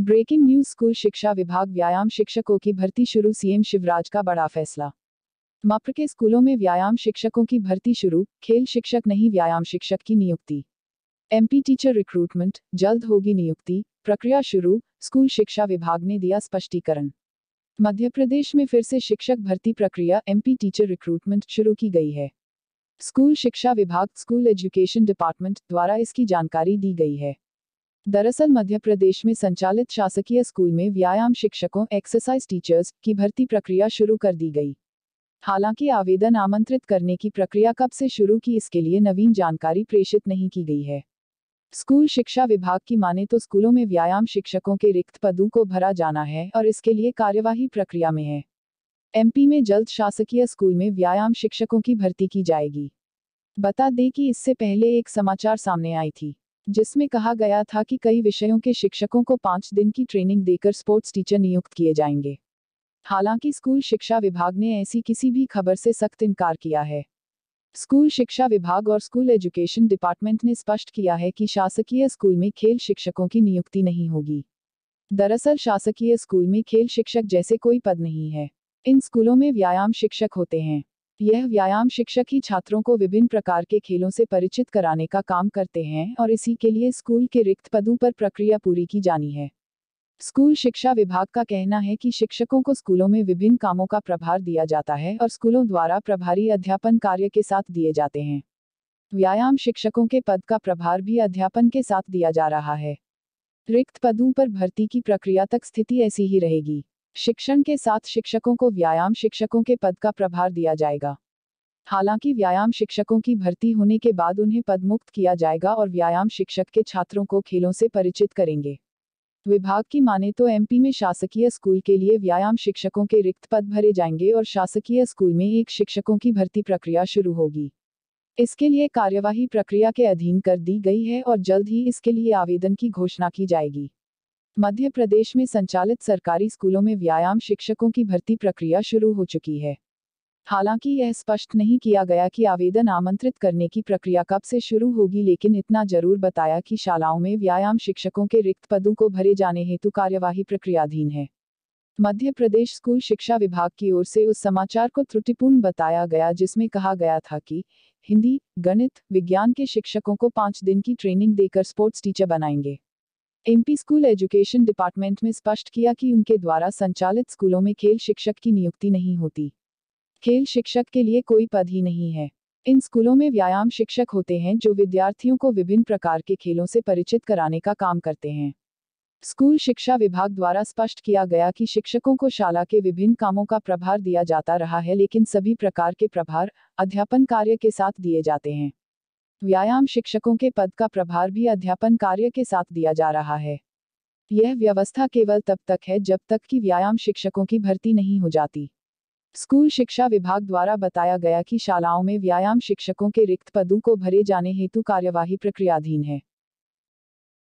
breaking news school शिक्षा विभाग व्यायाम शिक्षकों की भर्ती शुरू सीएम शिवराज का बड़ा फैसला मप्र के स्कूलों में व्यायाम शिक्षकों की भर्ती शुरू खेल शिक्षक नहीं व्यायाम शिक्षक की नियुक्ति एमपी टीचर रिक्रूटमेंट जल्द होगी नियुक्ति प्रक्रिया शुरू स्कूल शिक्षा विभाग ने दिया स्पष्टीकरण मध्य प्रदेश में फिर से शिक्षक भर्ती प्रक्रिया एमपी टीचर रिक्रूटमेंट शुरू की गई है स्कूल शिक्षा विभाग स्कूल एजुकेशन डिपार्टमेंट द्वारा इसकी जानकारी दी गई है दरअसल मध्य प्रदेश में संचालित शासकीय स्कूल में व्यायाम शिक्षकों एक्सरसाइज टीचर्स की भर्ती प्रक्रिया शुरू कर दी गई हालांकि आवेदन आमंत्रित करने की प्रक्रिया कब से शुरू की इसके लिए नवीन जानकारी प्रेषित नहीं की गई है स्कूल शिक्षा विभाग की माने तो स्कूलों में व्यायाम शिक्षकों के रिक्त पदों को भरा जाना है और इसके लिए कार्यवाही प्रक्रिया में है एमपी में जल्द शासकीय स्कूल में व्यायाम शिक्षकों की भर्ती की जाएगी बता दें कि इससे पहले एक समाचार सामने आई थी जिसमें कहा गया था कि कई विषयों के शिक्षकों को पाँच दिन की ट्रेनिंग देकर स्पोर्ट्स टीचर नियुक्त किए जाएंगे हालांकि स्कूल शिक्षा विभाग ने ऐसी किसी भी खबर से सख्त इनकार किया है स्कूल शिक्षा विभाग और स्कूल एजुकेशन डिपार्टमेंट ने स्पष्ट किया है कि शासकीय स्कूल में खेल शिक्षकों की नियुक्ति नहीं होगी दरअसल शासकीय स्कूल में खेल शिक्षक जैसे कोई पद नहीं है इन स्कूलों में व्यायाम शिक्षक होते हैं यह व्यायाम शिक्षक ही छात्रों को विभिन्न प्रकार के खेलों से परिचित कराने का काम करते हैं और इसी के लिए स्कूल के रिक्त पदों पर प्रक्रिया पूरी की जानी है स्कूल शिक्षा विभाग का कहना है कि शिक्षकों को स्कूलों में विभिन्न कामों का प्रभार दिया जाता है और स्कूलों द्वारा प्रभारी अध्यापन कार्य के साथ दिए जाते हैं व्यायाम शिक्षकों के पद का प्रभार भी अध्यापन के साथ दिया जा रहा है रिक्त पदों पर भर्ती की प्रक्रिया तक स्थिति ऐसी ही रहेगी शिक्षण के साथ शिक्षकों को व्यायाम शिक्षकों के पद का प्रभार दिया जाएगा हालांकि व्यायाम शिक्षकों की भर्ती होने के बाद उन्हें पदमुक्त किया जाएगा और व्यायाम शिक्षक के छात्रों को खेलों से परिचित करेंगे विभाग की माने तो एमपी में शासकीय स्कूल के लिए व्यायाम शिक्षकों के रिक्त पद भरे जाएंगे और शासकीय स्कूल में एक शिक्षकों की भर्ती प्रक्रिया शुरू होगी इसके लिए कार्यवाही प्रक्रिया के अधीन कर दी गई है और जल्द ही इसके लिए आवेदन की घोषणा की जाएगी मध्य प्रदेश में संचालित सरकारी स्कूलों में व्यायाम शिक्षकों की भर्ती प्रक्रिया शुरू हो चुकी है हालांकि यह स्पष्ट नहीं किया गया कि आवेदन आमंत्रित करने की प्रक्रिया कब से शुरू होगी लेकिन इतना जरूर बताया कि शालाओं में व्यायाम शिक्षकों के रिक्त पदों को भरे जाने हेतु कार्यवाही प्रक्रियाधीन है मध्य प्रदेश स्कूल शिक्षा विभाग की ओर से उस समाचार को त्रुटिपूर्ण बताया गया जिसमें कहा गया था कि हिंदी गणित विज्ञान के शिक्षकों को पाँच दिन की ट्रेनिंग देकर स्पोर्ट्स टीचर बनाएंगे एमपी स्कूल एजुकेशन डिपार्टमेंट में स्पष्ट किया कि उनके द्वारा संचालित स्कूलों में खेल शिक्षक की नियुक्ति नहीं होती खेल शिक्षक के लिए कोई पद ही नहीं है इन स्कूलों में व्यायाम शिक्षक होते हैं जो विद्यार्थियों को विभिन्न प्रकार के खेलों से परिचित कराने का काम करते हैं स्कूल शिक्षा विभाग द्वारा स्पष्ट किया गया कि शिक्षकों को शाला के विभिन्न कामों का प्रभार दिया जाता रहा है लेकिन सभी प्रकार के प्रभार अध्यापन कार्य के साथ दिए जाते हैं व्यायाम शिक्षकों के पद का प्रभार भी अध्यापन कार्य के साथ दिया जा रहा है यह व्यवस्था केवल तब तक है जब तक कि व्यायाम शिक्षकों की भर्ती नहीं हो जाती स्कूल शिक्षा विभाग द्वारा बताया गया कि शालाओं में व्यायाम शिक्षकों के रिक्त पदों को भरे जाने हेतु कार्यवाही प्रक्रियाधीन है